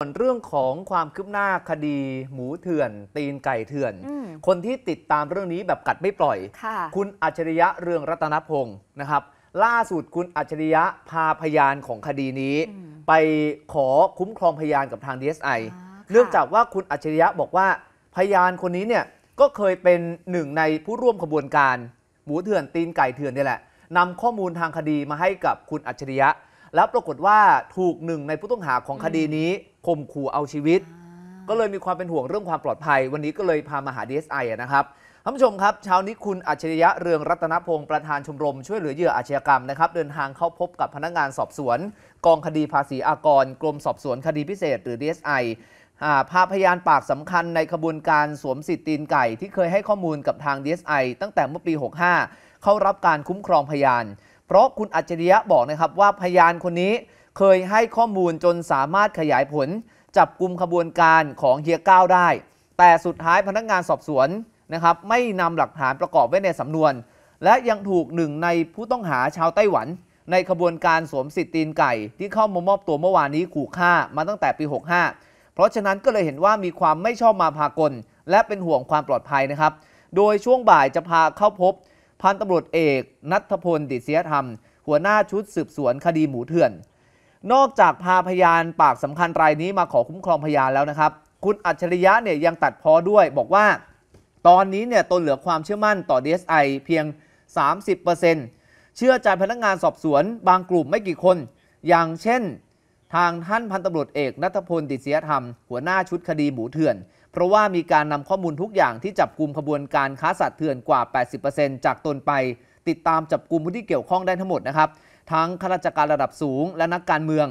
ส่วนเรื่องของความคืบหน้าคดี หมูเถื่อน ตีนไก่เถื่อน คนที่ติดตามเรื่องนี้แบบกัดไม่ปล่อยคคุณอัจฉริยะเรืองรัตนพงศ์นะครับล่าสุดคุณอัจฉริยะพาพยานของคดีนี้ ไปขอคุ้มครองพยานกับทาง DSI เนื่องจากว่าคุณอัจฉริยะบอกว่าพยานคนนี้เนี่ยก็เคยเป็นหนึ่งในผู้ร่วมขบวนการ หมูเถื่อน ตีนไก่เถื่อนนี่แหละนำข้อมูลทางคดีมาให้กับคุณอัจฉริยะแล้วปรากฏว่าถูกหนึ่งในผู้ต้องหาของคดีนี้ข่มขู่เอาชีวิต ก็เลยมีความเป็นห่วงเรื่องความปลอดภัย วันนี้ก็เลยพามาหา DSI นะครับท่านผู้ชมครับเช้านี้คุณอัจฉริยะเรืองรัตนพงศ์ประธานชมรม ช่วยเหลือเหยื่ออาชญากรรมนะครับเดินทางเข้าพบกับพนักงานสอบสวน กองคดีภาษีอากร กรมสอบสวนคดีพิเศษหรือ DSI พาพยานปากสำคัญในขบวนการสวมสิทธิ์ตีนไก่ที่เคยให้ข้อมูลกับทาง DSI ตั้งแต่เมื่อปี65เข้ารับการคุ้มครองพยานเพราะคุณอัจฉริยะบอกนะครับว่าพยานคนนี้เคยให้ข้อมูลจนสามารถขยายผลจับกลุ่มขบวนการของเฮียก้าวได้ แต่สุดท้ายพนักงานสอบสวน นะครับ ไม่นำหลักฐานประกอบไว้ในสำนวน และยังถูกหนึ่งในผู้ต้องหาชาวไต้หวัน ในขบวนการสวมสิทธิ์ตีนไก่ที่เข้ามามอบตัวเมื่อวานนี้ขู่ฆ่ามาตั้งแต่ปี 65 เพราะฉะนั้นก็เลยเห็นว่ามีความไม่ชอบมาพากล และเป็นห่วงความปลอดภัยนะครับ โดยช่วงบ่ายจะพาเข้าพบพันตำรวจเอก นัทพลติเสียธรรม หัวหน้าชุดสืบสวนคดีหมูเถื่อน นอกจากพาพยานปากสำคัญรายนี้มาขอคุ้มครองพยานแล้วนะครับ คุณอัจฉริยะเนี่ยยังตัดพอด้วยบอกว่า ตอนนี้เนี่ยตนเหลือความเชื่อมั่นต่อ DSI เพียง 30%เชื่อใจพนักงานสอบสวน บางกลุ่มไม่กี่คน อย่างเช่น ทางท่านพันตำรวจเอกนัทพลติเสียธรรมหัวหน้าชุดคดีหมูเถื่อนเพราะว่ามีการนำข้อมูลทุกอย่างที่จับกลุ่มขบวนการค้าสัตว์เถื่อนกว่า 80%จากตนไปติดตามจับกลุ่มผู้ที่เกี่ยวข้องได้ทั้งหมดนะครับ ทั้งข้าราชการระดับสูงและนักการเมือง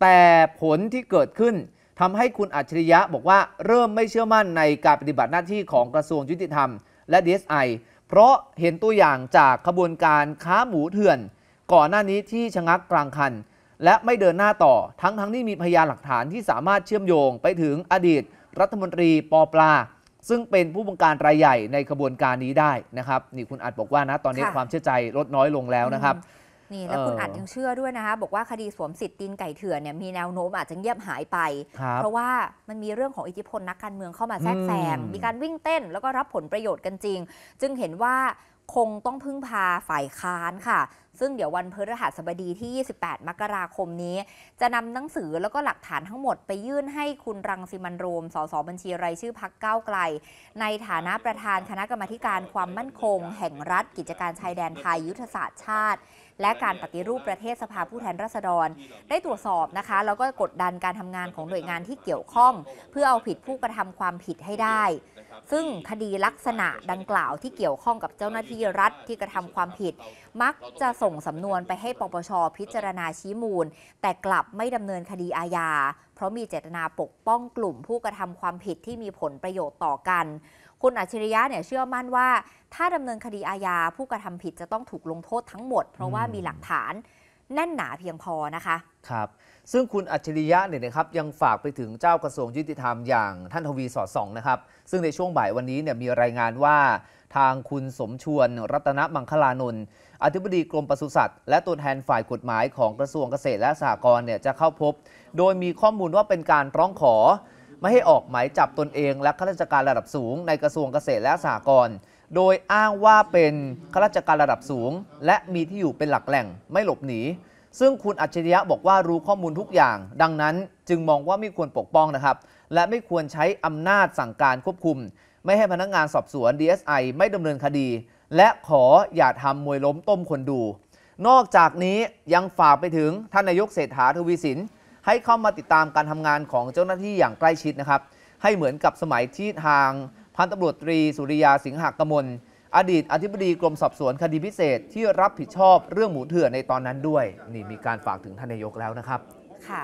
แต่ผลที่เกิดขึ้นทำให้คุณอัจฉริยะบอกว่า เริ่มไม่เชื่อมั่นในการปฏิบัติหน้าที่ของกระทรวงยุติธรรมและ DSI เพราะเห็นตัวอย่างจากขบวนการค้าหมูเถื่อน ก่อนหน้านี้ที่ชะงักกลางคันและไม่เดินหน้าต่อ ทั้งทั้งที่มีพยานหลักฐานที่สามารถเชื่อมโยงไปถึงอดีตรัฐมนตรีปอปลา ซึ่งเป็นผู้บังการรายใหญ่ในขบวนการนี้ได้นะครับนี่คุณอาจบอกว่านะตอนนี้คความเชื่อใจลดน้อยลงแล้วนะครับนี่แล้วคุณอัดยังเชื่อด้วยนะคะบอกว่าคดีสวมสิทธิ์ตีนไก่เถื่อนเนี่ยมีแนวโน้มอาจจะเงียบหายไป เพราะว่ามันมีเรื่องของอิทธิพลนักการเมืองเข้ามาแทรกแซงมีการวิ่งเต้นแล้วก็รับผลประโยชน์กันจริง จึงเห็นว่าคงต้องพึ่งพาฝ่ายค้านค่ะ ซึ่งเดี๋ยววันพฤหัสบดีที่ 28 มกราคมนี้ จะนำหนังสือแล้วก็หลักฐานทั้งหมดไปยื่นให้คุณรังสิมันโรม สส บัญชีรายชื่อพักเก้าไกล ในฐานะประธานคณะกรรมการความมั่นคง แห่งรัฐกิจการชายแดนไทย ยุทธศาสตร์ชาติและการปฏิรูปประเทศสภาผู้แทนราษฎร ได้ตรวจสอบนะคะแล้วก็กดดันการทำงานของหน่วยงานที่เกี่ยวข้อง เพื่อเอาผิดผู้กระทำความผิดให้ได้ ซึ่งคดีลักษณะดังกล่าวที่เกี่ยวข้องกับเจ้าหน้าที่รัฐที่กระทำความผิด มักจะส่งสำนวนไปให้ปปชพิจารณาชี้มูล แต่กลับไม่ดำเนินคดีอาญาเพราะมีเจตนาปกป้องกลุ่มผู้กระทำความผิดที่มีผลประโยชน์ต่อกันคุณอัจฉริยะเนี่ยเชื่อมั่นว่า ถ้าดำเนินคดีอาญาผู้กระทำผิดจะต้องถูกลงโทษทั้งหมดเพราะว่ามีหลักฐานแน่นหนาเพียงพอนะคะ ครับ ซึ่งคุณอัจฉริยะเนี่ยนะครับยังฝากไปถึงเจ้ากระทรวงยุติธรรมอย่างท่านทวีสอดส่องนะครับซึ่งในช่วงบ่ายวันนี้เนี่ยมีรายงานว่า ทางคุณสมชวนรัตนมังคลานนท์อธิบดีกรมปศุสัตว์และตัวแทนฝ่ายกฎหมายของกระทรวงเกษตรและสหกรณ์เนี่ยจะเข้าพบ โดยมีข้อมูลว่าเป็นการร้องขอไม่ให้ออกหมายจับตนเองและข้าราชการระดับสูง ในกระทรวงเกษตรและสหกรณ์ โดยอ้างว่าเป็นข้าราชการระดับสูง และมีที่อยู่เป็นหลักแหล่งไม่หลบหนี ซึ่งคุณอัจฉริยะบอกว่ารู้ข้อมูลทุกอย่าง ดังนั้นจึงมองว่าไม่ควรปกป้องนะครับ และไม่ควรใช้อำนาจสั่งการควบคุม ไม่ให้พนักงงานสอบสวน DSI ไม่ดำเนินคดี และขออย่าทำมวยล้มต้มคนดู นอกจากนี้ยังฝากไปถึงท่านนายกเศรษฐาทวีสินให้เข้ามาติดตามการทำงานของเจ้าหน้าที่อย่างใกล้ชิดนะครับ ให้เหมือนกับสมัยที่ทางพันตำรวจตรี สุริยาสิงหกมลอดีตอธิบดีกรมสอบสวนคดีพิเศษที่รับผิดชอบเรื่องหมูเถื่อนในตอนนั้นด้วย นี่มีการฝากถึงท่านนายกแล้วนะครับค่ะ